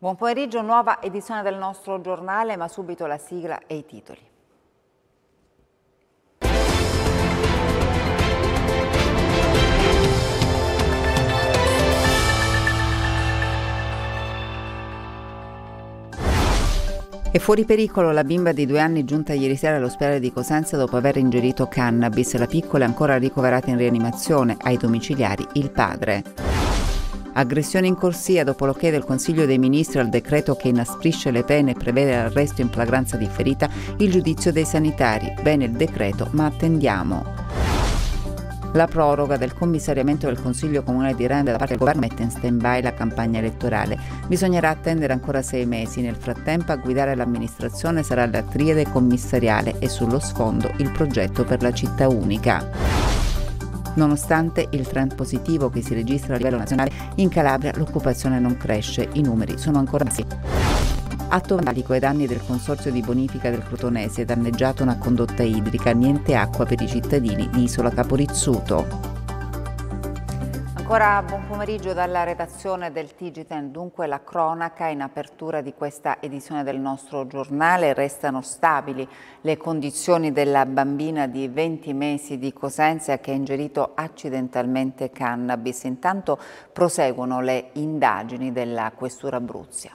Buon pomeriggio, nuova edizione del nostro giornale, ma subito la sigla e i titoli. È fuori pericolo la bimba di due anni giunta ieri sera all'ospedale di Cosenza dopo aver ingerito cannabis. La piccola è ancora ricoverata in rianimazione, ai domiciliari il padre. Aggressione in corsia dopo l'ok del Consiglio dei Ministri al decreto che inasprisce le pene e prevede l'arresto in flagranza di ferita, il giudizio dei sanitari. Bene il decreto, ma attendiamo. La proroga del commissariamento del Consiglio Comunale di Rende da parte del governo mette in stand-by la campagna elettorale. Bisognerà attendere ancora sei mesi. Nel frattempo a guidare l'amministrazione sarà la triade commissariale e sullo sfondo il progetto per la città unica. Nonostante il trend positivo che si registra a livello nazionale, in Calabria l'occupazione non cresce, i numeri sono ancora bassi. Atto vandalico ai danni del consorzio di bonifica del Crotonese è danneggiata una condotta idrica, niente acqua per i cittadini di Isola Caporizzuto. Ancora buon pomeriggio dalla redazione del Tigiten. Dunque la cronaca in apertura di questa edizione del nostro giornale. Restano stabili le condizioni della bambina di 20 mesi di Cosenza che ha ingerito accidentalmente cannabis. Intanto proseguono le indagini della Questura Abruzia.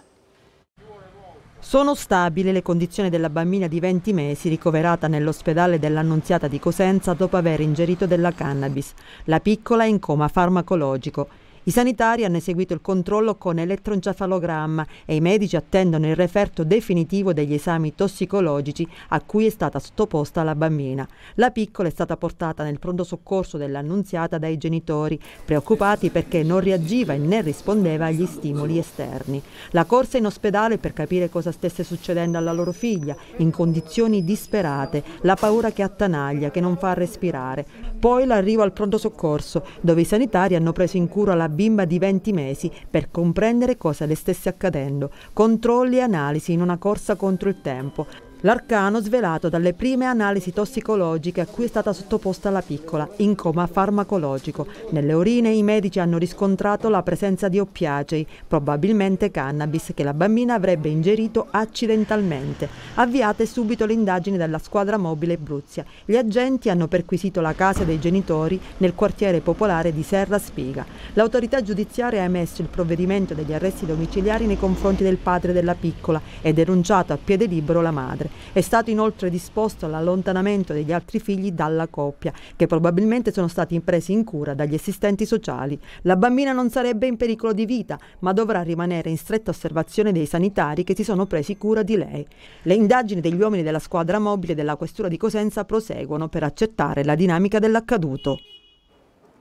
Sono stabili le condizioni della bambina di 20 mesi ricoverata nell'ospedale dell'Annunziata di Cosenza dopo aver ingerito della cannabis. La piccola è in coma farmacologico. I sanitari hanno eseguito il controllo con elettroencefalogramma e i medici attendono il referto definitivo degli esami tossicologici a cui è stata sottoposta la bambina. La piccola è stata portata nel pronto soccorso dell'annunziata dai genitori, preoccupati perché non reagiva e né rispondeva agli stimoli esterni. La corsa in ospedale per capire cosa stesse succedendo alla loro figlia, in condizioni disperate, la paura che attanaglia, che non fa respirare. Poi l'arrivo al pronto soccorso, dove i sanitari hanno preso in cura la bimba di 20 mesi per comprendere cosa le stesse accadendo. Controlli e analisi in una corsa contro il tempo. L'arcano svelato dalle prime analisi tossicologiche a cui è stata sottoposta la piccola, in coma farmacologico. Nelle urine i medici hanno riscontrato la presenza di oppiacei, probabilmente cannabis, che la bambina avrebbe ingerito accidentalmente. Avviate subito le indagini dalla squadra mobile Bruzia. Gli agenti hanno perquisito la casa dei genitori nel quartiere popolare di Serra Spiga. L'autorità giudiziaria ha emesso il provvedimento degli arresti domiciliari nei confronti del padre della piccola e denunciato a piede libero la madre. È stato inoltre disposto l'allontanamento degli altri figli dalla coppia, che probabilmente sono stati presi in cura dagli assistenti sociali. La bambina non sarebbe in pericolo di vita, ma dovrà rimanere in stretta osservazione dei sanitari che si sono presi cura di lei. Le indagini degli uomini della squadra mobile della Questura di Cosenza proseguono per accettare la dinamica dell'accaduto.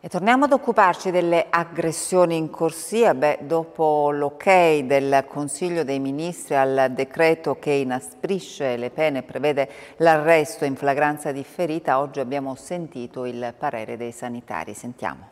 E torniamo ad occuparci delle aggressioni in corsia. Beh, dopo l'ok del Consiglio dei Ministri al decreto che inasprisce le pene e prevede l'arresto in flagranza differita, oggi abbiamo sentito il parere dei sanitari. Sentiamo.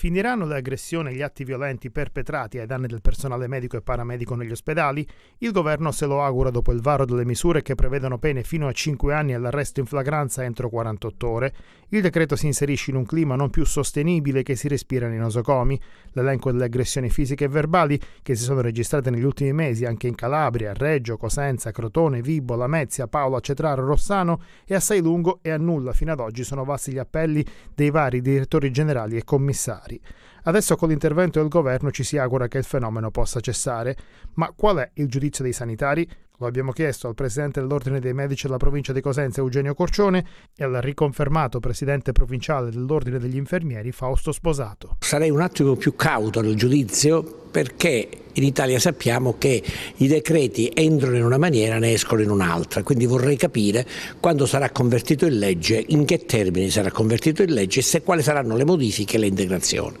Finiranno le aggressioni e gli atti violenti perpetrati ai danni del personale medico e paramedico negli ospedali? Il governo se lo augura dopo il varo delle misure che prevedono pene fino a 5 anni e l'arresto in flagranza entro 48 ore. Il decreto si inserisce in un clima non più sostenibile che si respira nei nosocomi. L'elenco delle aggressioni fisiche e verbali che si sono registrate negli ultimi mesi anche in Calabria, Reggio, Cosenza, Crotone, Vibo, Lamezia, Paola, Cetraro, Rossano è assai lungo e a nulla fino ad oggi sono vasti gli appelli dei vari direttori generali e commissari alimentari. Adesso con l'intervento del governo ci si augura che il fenomeno possa cessare, ma qual è il giudizio dei sanitari? Lo abbiamo chiesto al presidente dell'Ordine dei Medici della provincia di Cosenza Eugenio Corcione e al riconfermato presidente provinciale dell'Ordine degli Infermieri Fausto Sposato. Sarei un attimo più cauto nel giudizio perché in Italia sappiamo che i decreti entrano in una maniera e ne escono in un'altra, quindi vorrei capire quando sarà convertito in legge, in che termini sarà convertito in legge e se, quali saranno le modifiche e le integrazioni.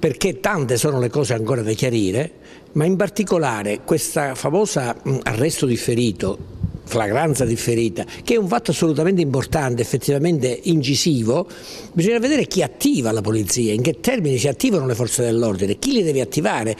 Perché tante sono le cose ancora da chiarire ma in particolare questa famosa mm, arresto differito flagranza differita, che è un fatto assolutamente importante, effettivamente incisivo, bisogna vedere chi attiva la polizia, in che termini si attivano le forze dell'ordine, chi le deve attivare,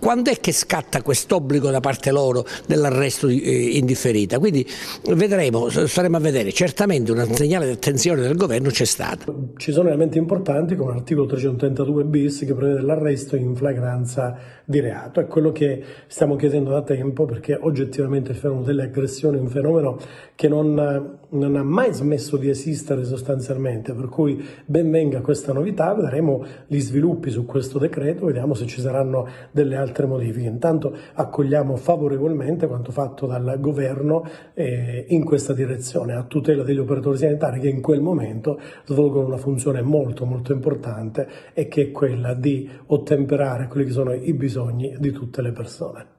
quando è che scatta quest'obbligo da parte loro dell'arresto eh, indifferita? Quindi vedremo, staremo a vedere, certamente un segnale di attenzione del governo c'è stato. Ci sono elementi importanti come l'articolo 332 bis che prevede l'arresto in flagranza di reato, è quello che stiamo chiedendo da tempo perché oggettivamente il fenomeno delle aggressioni è un fenomeno che non non ha mai smesso di esistere sostanzialmente, per cui ben venga questa novità, vedremo gli sviluppi su questo decreto, vediamo se ci saranno delle altre modifiche. Intanto accogliamo favorevolmente quanto fatto dal governo eh, in questa direzione, a tutela degli operatori sanitari che in quel momento svolgono una funzione molto molto importante e che è quella di ottemperare quelli che sono i bisogni di tutte le persone.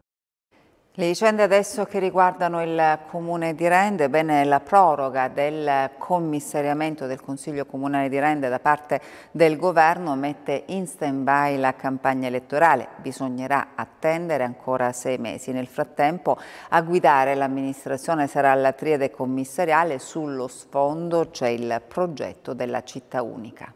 Le vicende adesso che riguardano il comune di Rende, bene la proroga del commissariamento del Consiglio Comunale di Rende da parte del governo mette in stand-by la campagna elettorale, bisognerà attendere ancora sei mesi. Nel frattempo a guidare l'amministrazione sarà la triade commissariale, sullo sfondo c'è il progetto della città unica.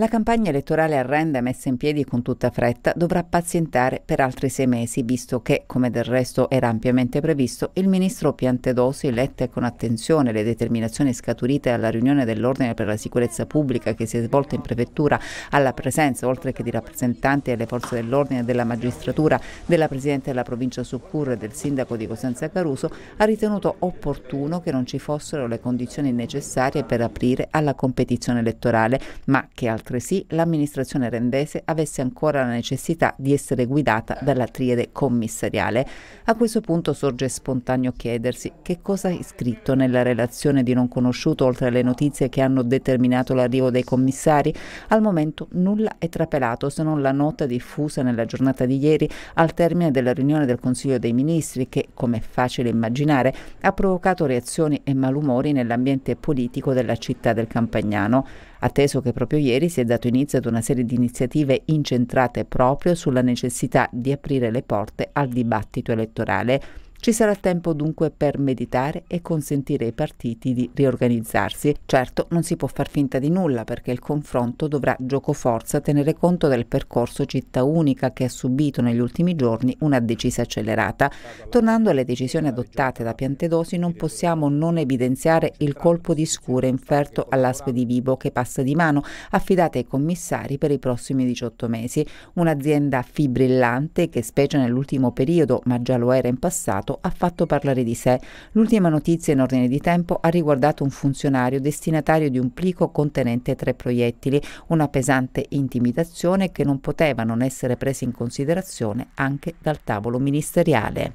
La campagna elettorale arrenda messa in piedi con tutta fretta dovrà pazientare per altri sei mesi, visto che, come del resto era ampiamente previsto, il ministro Piantedosi lette con attenzione le determinazioni scaturite alla riunione dell'Ordine per la sicurezza pubblica che si è svolta in prefettura alla presenza, oltre che di rappresentanti delle forze dell'ordine, della magistratura, della Presidente della provincia Succur e del sindaco di Cosenza Caruso, ha ritenuto opportuno che non ci fossero le condizioni necessarie per aprire alla competizione elettorale, ma che altri altresì l'amministrazione rendese avesse ancora la necessità di essere guidata dalla triade commissariale. A questo punto sorge spontaneo chiedersi che cosa è scritto nella relazione di non conosciuto oltre alle notizie che hanno determinato l'arrivo dei commissari. Al momento nulla è trapelato se non la nota diffusa nella giornata di ieri al termine della riunione del Consiglio dei Ministri che, come è facile immaginare, ha provocato reazioni e malumori nell'ambiente politico della città del Campagnano atteso che proprio ieri si è dato inizio ad una serie di iniziative incentrate proprio sulla necessità di aprire le porte al dibattito elettorale ci sarà tempo dunque per meditare e consentire ai partiti di riorganizzarsi. Certo, non si può far finta di nulla perché il confronto dovrà giocoforza tenere conto del percorso città unica che ha subito negli ultimi giorni una decisa accelerata. Tornando alle decisioni adottate da Piantedosi, non possiamo non evidenziare il colpo di scure inferto all'Aspe di Vibo che passa di mano, affidata ai commissari per i prossimi 18 mesi. Un'azienda fibrillante che, specie nell'ultimo periodo, ma già lo era in passato, stato ha fatto parlare di sé. L'ultima notizia in ordine di tempo ha riguardato un funzionario destinatario di un plico contenente tre proiettili, una pesante intimidazione che non poteva non essere presa in considerazione anche dal tavolo ministeriale.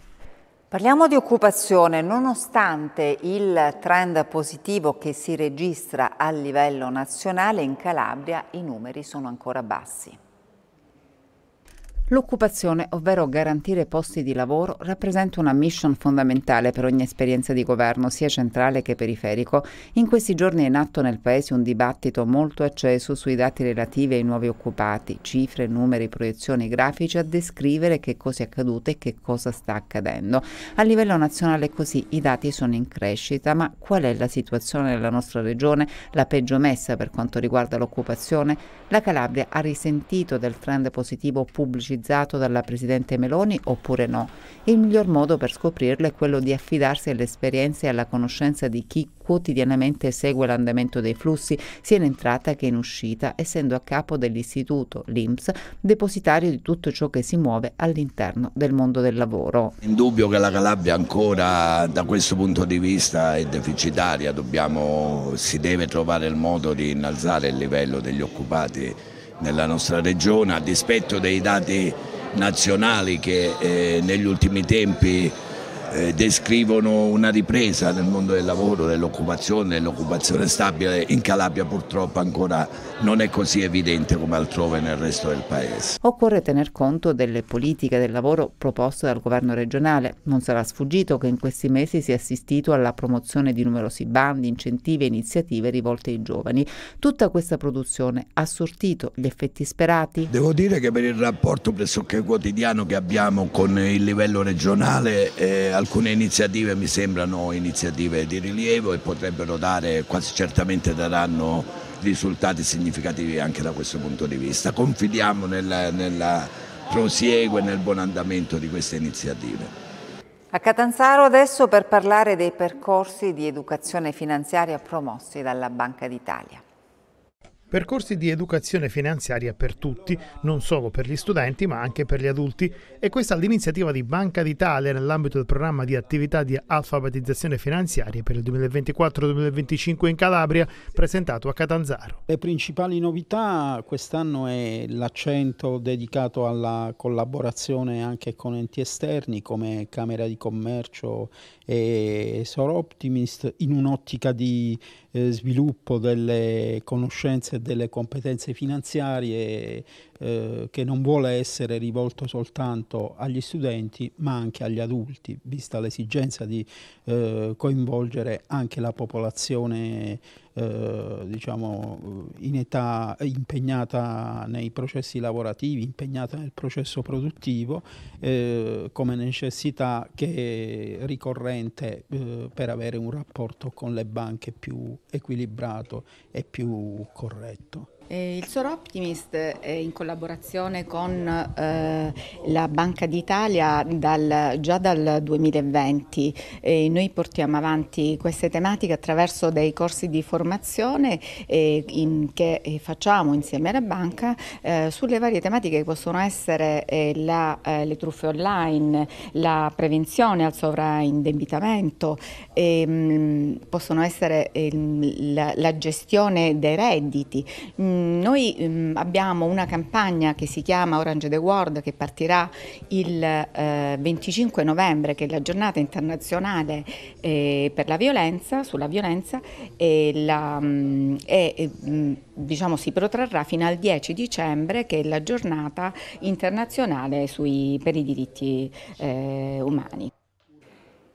Parliamo di occupazione. Nonostante il trend positivo che si registra a livello nazionale, in Calabria i numeri sono ancora bassi. L'occupazione, ovvero garantire posti di lavoro, rappresenta una mission fondamentale per ogni esperienza di governo, sia centrale che periferico. In questi giorni è in atto nel Paese un dibattito molto acceso sui dati relativi ai nuovi occupati, cifre, numeri, proiezioni grafici a descrivere che cosa è accaduto e che cosa sta accadendo. A livello nazionale così i dati sono in crescita, ma qual è la situazione della nostra regione, la peggio messa per quanto riguarda l'occupazione? La Calabria ha risentito del trend positivo pubblicizzato realizzato dalla Presidente Meloni oppure no. Il miglior modo per scoprirlo è quello di affidarsi alle esperienze e alla conoscenza di chi quotidianamente segue l'andamento dei flussi sia in entrata che in uscita, essendo a capo dell'istituto l'IMS, depositario di tutto ciò che si muove all'interno del mondo del lavoro. Indubbio che la Calabria ancora da questo punto di vista è deficitaria, Dobbiamo, si deve trovare il modo di innalzare il livello degli occupati nella nostra regione, a dispetto dei dati nazionali che eh, negli ultimi tempi eh, descrivono una ripresa nel mondo del lavoro, dell'occupazione, dell'occupazione stabile. In Calabria purtroppo ancora non è così evidente come altrove nel resto del paese. Occorre tener conto delle politiche del lavoro proposte dal governo regionale. Non sarà sfuggito che in questi mesi si è assistito alla promozione di numerosi bandi, incentivi e iniziative rivolte ai giovani. Tutta questa produzione ha sortito gli effetti sperati? Devo dire che per il rapporto pressoché quotidiano che abbiamo con il livello regionale eh, alcune iniziative mi sembrano iniziative di rilievo e potrebbero dare, quasi certamente daranno risultati significativi anche da questo punto di vista. Confidiamo nel, nel prosieguo e nel buon andamento di queste iniziative. A Catanzaro adesso per parlare dei percorsi di educazione finanziaria promossi dalla Banca d'Italia. Percorsi di educazione finanziaria per tutti, non solo per gli studenti ma anche per gli adulti e questa è l'iniziativa di Banca d'Italia nell'ambito del programma di attività di alfabetizzazione finanziaria per il 2024-2025 in Calabria presentato a Catanzaro. Le principali novità quest'anno è l'accento dedicato alla collaborazione anche con enti esterni come Camera di Commercio e Soroptimist in un'ottica di eh, sviluppo delle conoscenze e delle competenze finanziarie eh, che non vuole essere rivolto soltanto agli studenti ma anche agli adulti, vista l'esigenza di eh, coinvolgere anche la popolazione eh, diciamo, eh, in età eh, impegnata nei processi lavorativi, impegnata nel processo produttivo, eh, come necessità che è ricorrente eh, per avere un rapporto con le banche più equilibrato e più corretto. Eh, il Sor Optimist, eh, in collaborazione con eh, la Banca d'Italia, già dal 2020, noi portiamo avanti queste tematiche attraverso dei corsi di formazione eh, in, che eh, facciamo insieme alla banca eh, sulle varie tematiche che possono essere la, le truffe online, la prevenzione al sovraindebitamento, ehm, possono essere ehm, la, la, gestione dei redditi. Mm, Ehm, noi ehm, abbiamo una campagna che si chiama Orange the World che partirà il 25 eh, novembre che è la giornata internazionale eh, per la violenza, sulla violenza e, la, mm, e mm, diciamo, si protrarrà fino al 10 dicembre che è la giornata internazionale sui, per i diritti eh, umani.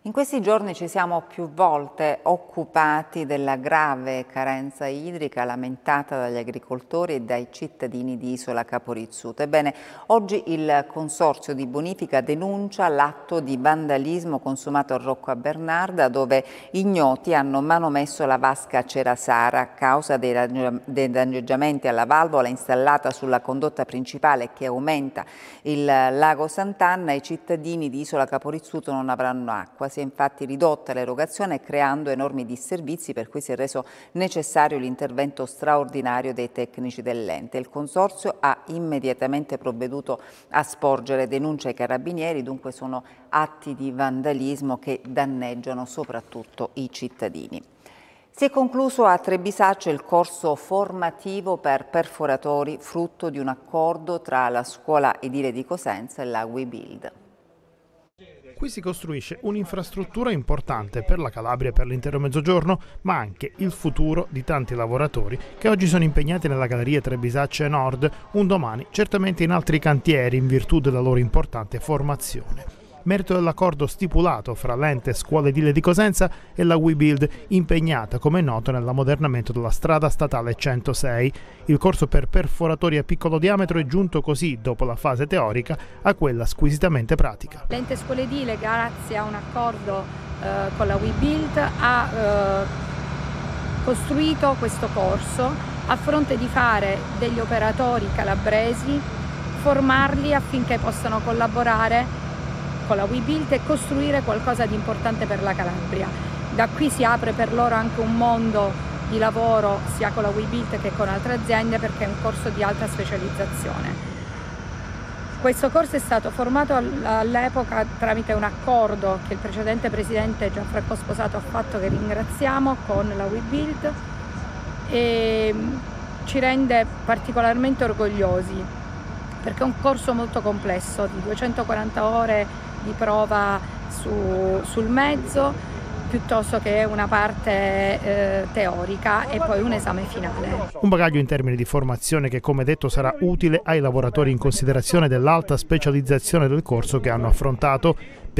In questi giorni ci siamo più volte occupati della grave carenza idrica lamentata dagli agricoltori e dai cittadini di Isola Caporizzuto. Ebbene, oggi il Consorzio di Bonifica denuncia l'atto di vandalismo consumato a Rocco a Bernarda dove ignoti hanno manomesso la vasca Cerasara a causa dei danneggiamenti alla valvola installata sulla condotta principale che aumenta il lago Sant'Anna. I cittadini di Isola Caporizzuto non avranno acqua si è infatti ridotta l'erogazione creando enormi disservizi per cui si è reso necessario l'intervento straordinario dei tecnici dell'ente. Il Consorzio ha immediatamente provveduto a sporgere denunce ai carabinieri, dunque sono atti di vandalismo che danneggiano soprattutto i cittadini. Si è concluso a Trebisaccio il corso formativo per perforatori frutto di un accordo tra la scuola edile di Cosenza e la WeBuild. Qui si costruisce un'infrastruttura importante per la Calabria e per l'intero Mezzogiorno, ma anche il futuro di tanti lavoratori che oggi sono impegnati nella galleria Trebisacce Nord, un domani certamente in altri cantieri in virtù della loro importante formazione merito dell'accordo stipulato fra l'ente Scuole Dile di Cosenza e la WeBuild, impegnata come noto nell'ammodernamento della strada statale 106. Il corso per perforatori a piccolo diametro è giunto così, dopo la fase teorica, a quella squisitamente pratica. L'ente Scuole Dile, grazie a un accordo eh, con la WeBuild, ha eh, costruito questo corso a fronte di fare degli operatori calabresi, formarli affinché possano collaborare con la We Build e costruire qualcosa di importante per la Calabria. Da qui si apre per loro anche un mondo di lavoro sia con la We Build che con altre aziende perché è un corso di alta specializzazione. Questo corso è stato formato all'epoca tramite un accordo che il precedente presidente Gianfranco Sposato ha fatto, che ringraziamo, con la WeBuild e mm, ci rende particolarmente orgogliosi perché è un corso molto complesso di 240 ore di prova su, sul mezzo piuttosto che una parte eh, teorica e poi un esame finale. Un bagaglio in termini di formazione che come detto sarà utile ai lavoratori in considerazione dell'alta specializzazione del corso che hanno affrontato,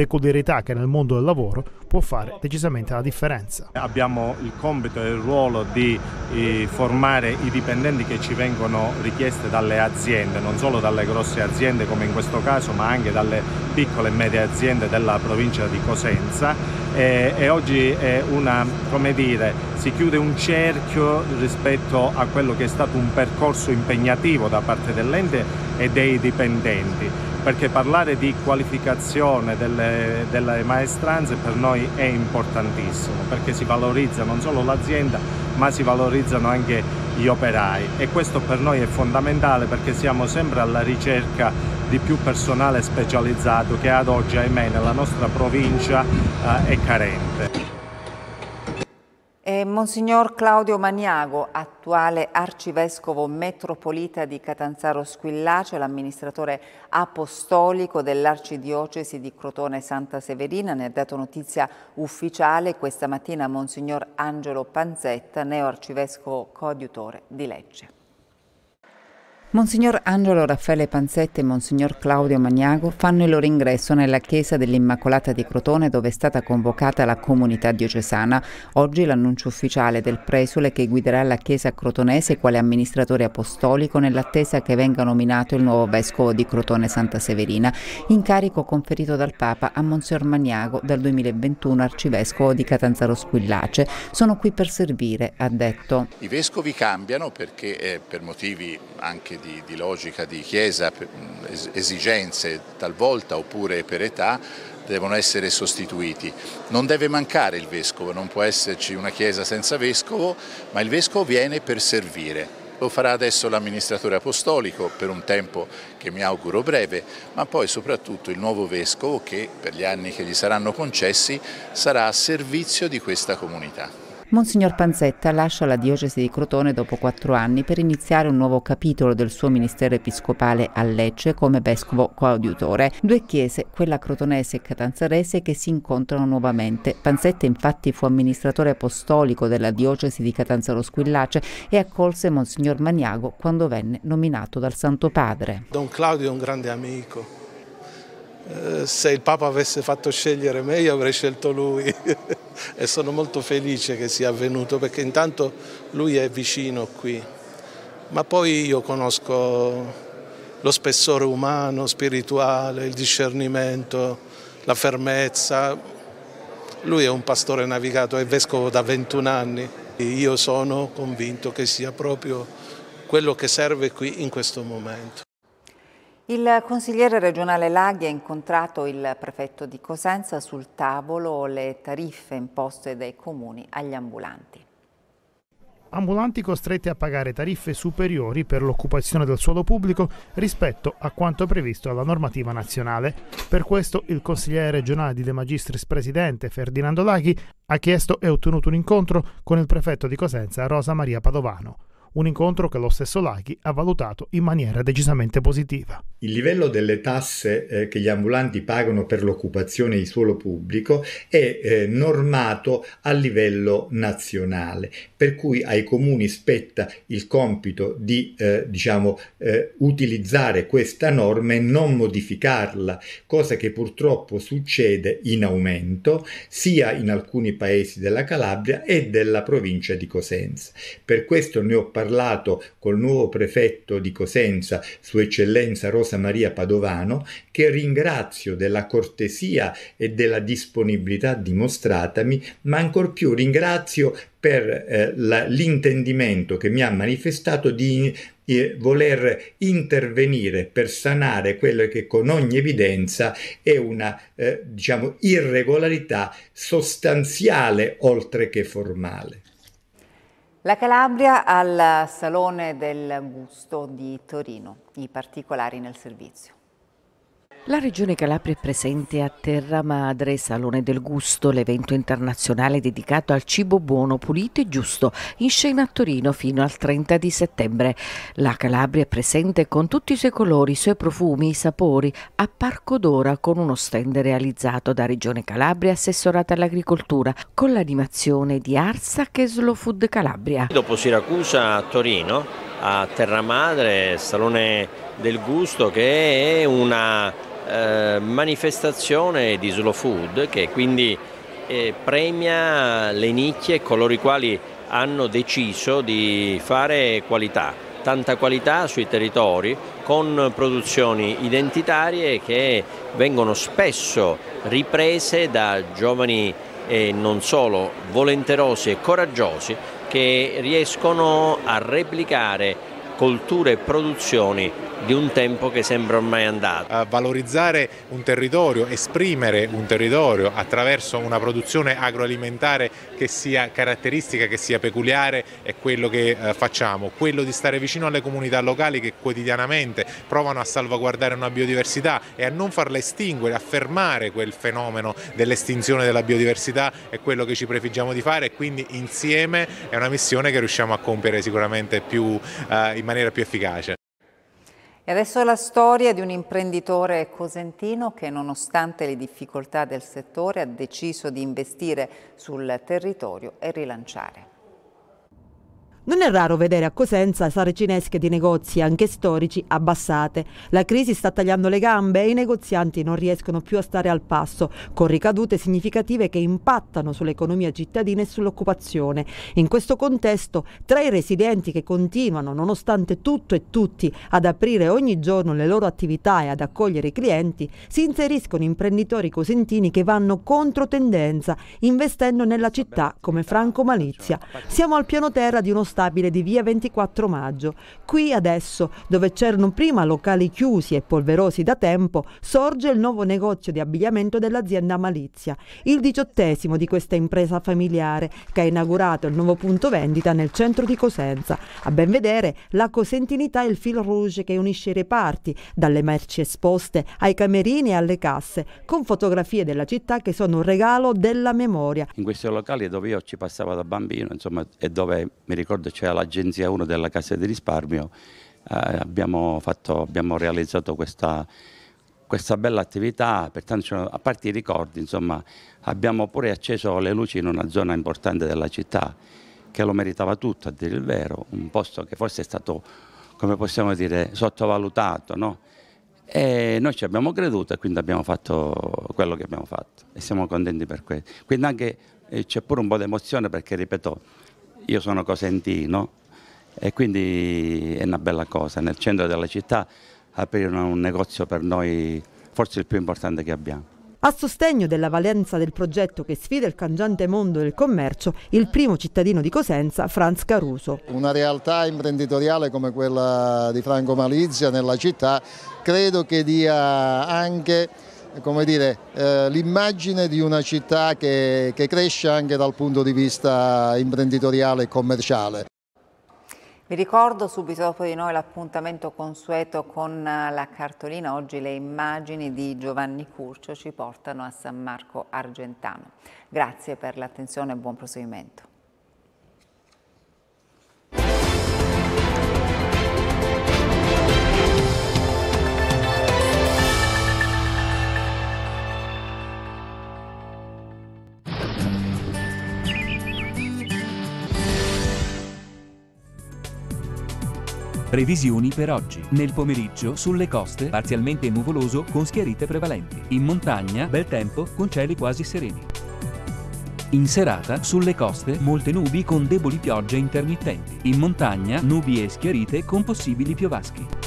peculiarità che nel mondo del lavoro può fare decisamente la differenza. Abbiamo il compito e il ruolo di eh, formare i dipendenti che ci vengono richiesti dalle aziende, non solo dalle grosse aziende come in questo caso, ma anche dalle piccole e medie aziende della provincia di Cosenza e, e oggi una, dire, si chiude un cerchio rispetto a quello che è stato un percorso impegnativo da parte dell'ente e dei dipendenti perché parlare di qualificazione delle, delle, maestranze per noi è importantissimo, perché si valorizza non solo l'azienda ma si valorizzano anche gli operai e questo per noi è fondamentale perché siamo sempre alla ricerca di più personale specializzato che ad oggi ahimè nella nostra provincia eh, è carente. E Monsignor Claudio Maniago, attuale arcivescovo metropolita di Catanzaro Squillace, l'amministratore apostolico dell'arcidiocesi di Crotone Santa Severina, ne ha dato notizia ufficiale questa mattina Monsignor Angelo Panzetta, neo arcivescovo coadiutore di Lecce. Monsignor Angelo Raffaele Panzetti e Monsignor Claudio Maniago fanno il loro ingresso nella chiesa dell'Immacolata di Crotone dove è stata convocata la comunità diocesana. Oggi l'annuncio ufficiale del presule che guiderà la chiesa crotonese quale amministratore apostolico nell'attesa che venga nominato il nuovo vescovo di Crotone Santa Severina, incarico conferito dal Papa a Monsignor Maniago dal 2021 arcivescovo di Catanzaro Squillace. Sono qui per servire, ha detto. I vescovi cambiano perché eh, per motivi anche di, di logica di chiesa, mm, esigenze talvolta oppure per età, devono essere sostituiti. Non deve mancare il vescovo, non può esserci una chiesa senza vescovo, ma il vescovo viene per servire. Lo farà adesso l'amministratore apostolico per un tempo che mi auguro breve, ma poi soprattutto il nuovo vescovo che per gli anni che gli saranno concessi sarà a servizio di questa comunità. Monsignor Panzetta lascia la diocesi di Crotone dopo quattro anni per iniziare un nuovo capitolo del suo ministero episcopale a Lecce come vescovo coadiutore. Due chiese, quella crotonese e catanzarese, che si incontrano nuovamente. Panzetta infatti fu amministratore apostolico della diocesi di Catanzaro Squillace e accolse Monsignor Maniago quando venne nominato dal Santo Padre. Don Claudio è un grande amico, eh, se il Papa avesse fatto scegliere me io avrei scelto lui e sono molto felice che sia avvenuto perché intanto lui è vicino qui, ma poi io conosco lo spessore umano, spirituale, il discernimento, la fermezza. Lui è un pastore navigato, è vescovo da 21 anni io sono convinto che sia proprio quello che serve qui in questo momento. Il consigliere regionale Laghi ha incontrato il prefetto di Cosenza sul tavolo le tariffe imposte dai comuni agli ambulanti. Ambulanti costretti a pagare tariffe superiori per l'occupazione del suolo pubblico rispetto a quanto previsto dalla normativa nazionale. Per questo il consigliere regionale di De Magistris presidente Ferdinando Laghi ha chiesto e ottenuto un incontro con il prefetto di Cosenza Rosa Maria Padovano un incontro che lo stesso Laghi ha valutato in maniera decisamente positiva. Il livello delle tasse eh, che gli ambulanti pagano per l'occupazione di suolo pubblico è eh, normato a livello nazionale, per cui ai comuni spetta il compito di eh, diciamo, eh, utilizzare questa norma e non modificarla, cosa che purtroppo succede in aumento sia in alcuni paesi della Calabria e della provincia di Cosenza. Per questo ne ho parlato parlato col nuovo prefetto di Cosenza, Sua Eccellenza Rosa Maria Padovano, che ringrazio della cortesia e della disponibilità dimostratami, ma ancor più ringrazio per eh, la, l'intendimento che mi ha manifestato di eh, voler intervenire per sanare quello che con ogni evidenza è una eh, diciamo, irregolarità sostanziale oltre che formale. La Calabria al Salone del Gusto di Torino, i particolari nel servizio. La Regione Calabria è presente a Terra Madre, Salone del Gusto, l'evento internazionale dedicato al cibo buono, pulito e giusto, in scena a Torino fino al 30 di settembre. La Calabria è presente con tutti i suoi colori, i suoi profumi, i sapori, a Parco d'Ora con uno stand realizzato da Regione Calabria, assessorata all'agricoltura, con l'animazione di Arsa e Slow Food Calabria. Dopo Siracusa a Torino a Terra Madre, Salone del Gusto, che è una eh, manifestazione di slow food che quindi eh, premia le nicchie, coloro i quali hanno deciso di fare qualità, tanta qualità sui territori con produzioni identitarie che vengono spesso riprese da giovani e eh, non solo volenterosi e coraggiosi che riescono a replicare colture e produzioni di un tempo che sembra ormai andato. valorizzare un territorio, esprimere un territorio attraverso una produzione agroalimentare che sia caratteristica, che sia peculiare è quello che eh, facciamo, quello di stare vicino alle comunità locali che quotidianamente provano a salvaguardare una biodiversità e a non farla estinguere, a fermare quel fenomeno dell'estinzione della biodiversità è quello che ci prefiggiamo di fare e quindi insieme è una missione che riusciamo a compiere sicuramente più, eh, in maniera più efficace. E adesso la storia di un imprenditore cosentino che nonostante le difficoltà del settore ha deciso di investire sul territorio e rilanciare. Non è raro vedere a Cosenza saracinesche di negozi, anche storici, abbassate. La crisi sta tagliando le gambe e i negozianti non riescono più a stare al passo, con ricadute significative che impattano sull'economia cittadina e sull'occupazione. In questo contesto, tra i residenti che continuano, nonostante tutto e tutti, ad aprire ogni giorno le loro attività e ad accogliere i clienti, si inseriscono imprenditori cosentini che vanno contro tendenza, investendo nella città come Franco Malizia. Siamo al piano terra di uno stato stabile di via 24 maggio. Qui adesso, dove c'erano prima locali chiusi e polverosi da tempo, sorge il nuovo negozio di abbigliamento dell'azienda Malizia, il diciottesimo di questa impresa familiare che ha inaugurato il nuovo punto vendita nel centro di Cosenza. A ben vedere, la cosentinità è il fil rouge che unisce i reparti, dalle merci esposte ai camerini e alle casse, con fotografie della città che sono un regalo della memoria. In questi locali dove io ci passavo da bambino, insomma, e dove mi ricordo cioè, cioè all'Agenzia 1 della Cassa di Risparmio, eh, abbiamo, fatto, abbiamo, realizzato questa, questa bella attività, pertanto cioè, a parte i ricordi insomma, abbiamo pure acceso le luci in una zona importante della città che lo meritava tutto a dire il vero, un posto che forse è stato, come possiamo dire, sottovalutato. No? E noi ci abbiamo creduto e quindi abbiamo fatto quello che abbiamo fatto e siamo contenti per questo. Quindi anche eh, c'è pure un po' di emozione perché, ripeto, io sono cosentino e quindi è una bella cosa, nel centro della città aprire un negozio per noi forse il più importante che abbiamo. A sostegno della valenza del progetto che sfida il cangiante mondo del commercio, il primo cittadino di Cosenza, Franz Caruso. Una realtà imprenditoriale come quella di Franco Malizia nella città credo che dia anche come eh, l'immagine di una città che, che cresce anche dal punto di vista imprenditoriale e commerciale. Vi ricordo subito dopo di noi l'appuntamento consueto con eh, la cartolina, oggi le immagini di Giovanni Curcio ci portano a San Marco Argentano. Grazie per l'attenzione e buon proseguimento. Previsioni per oggi. Nel pomeriggio sulle coste parzialmente nuvoloso con schiarite prevalenti. In montagna bel tempo con cieli quasi sereni. In serata sulle coste molte nubi con deboli piogge intermittenti. In montagna nubi e schiarite con possibili piovaschi.